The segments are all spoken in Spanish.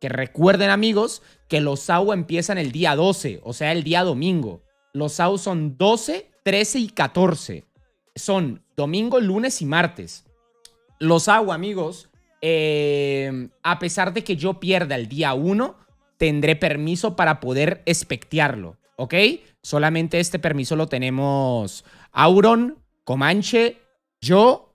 Que recuerden amigos que los SAU empiezan el día 12, o sea, el día domingo. Los SAU son 12, 13 y 14. Son domingo, lunes y martes. Los AU amigos, eh, a pesar de que yo pierda el día 1, tendré permiso para poder espectearlo, ¿ok? Solamente este permiso lo tenemos Auron, Comanche, yo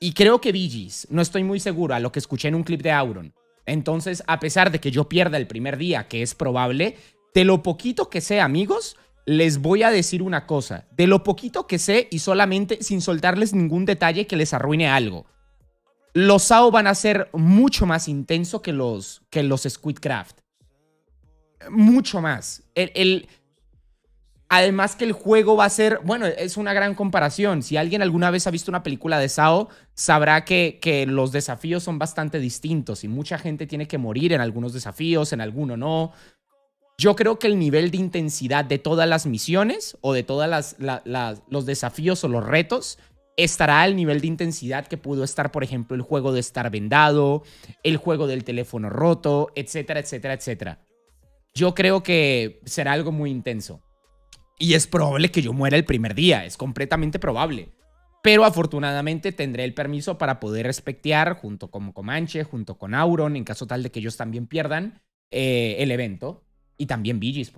y creo que Vigis. No estoy muy seguro a lo que escuché en un clip de Auron. Entonces, a pesar de que yo pierda el primer día, que es probable, de lo poquito que sé, amigos, les voy a decir una cosa. De lo poquito que sé y solamente sin soltarles ningún detalle que les arruine algo. Los SAO van a ser mucho más intenso que los, que los Squidcraft. Mucho más. el, Además que el juego va a ser, bueno, es una gran comparación. Si alguien alguna vez ha visto una película de Sao, sabrá que, que los desafíos son bastante distintos y mucha gente tiene que morir en algunos desafíos, en alguno no. Yo creo que el nivel de intensidad de todas las misiones o de todos los desafíos o los retos estará al nivel de intensidad que pudo estar, por ejemplo, el juego de estar vendado, el juego del teléfono roto, etcétera, etcétera, etcétera. Yo creo que será algo muy intenso. Y es probable que yo muera el primer día, es completamente probable. Pero afortunadamente tendré el permiso para poder respectear junto con Comanche, junto con Auron, en caso tal de que ellos también pierdan eh, el evento. Y también Vigis,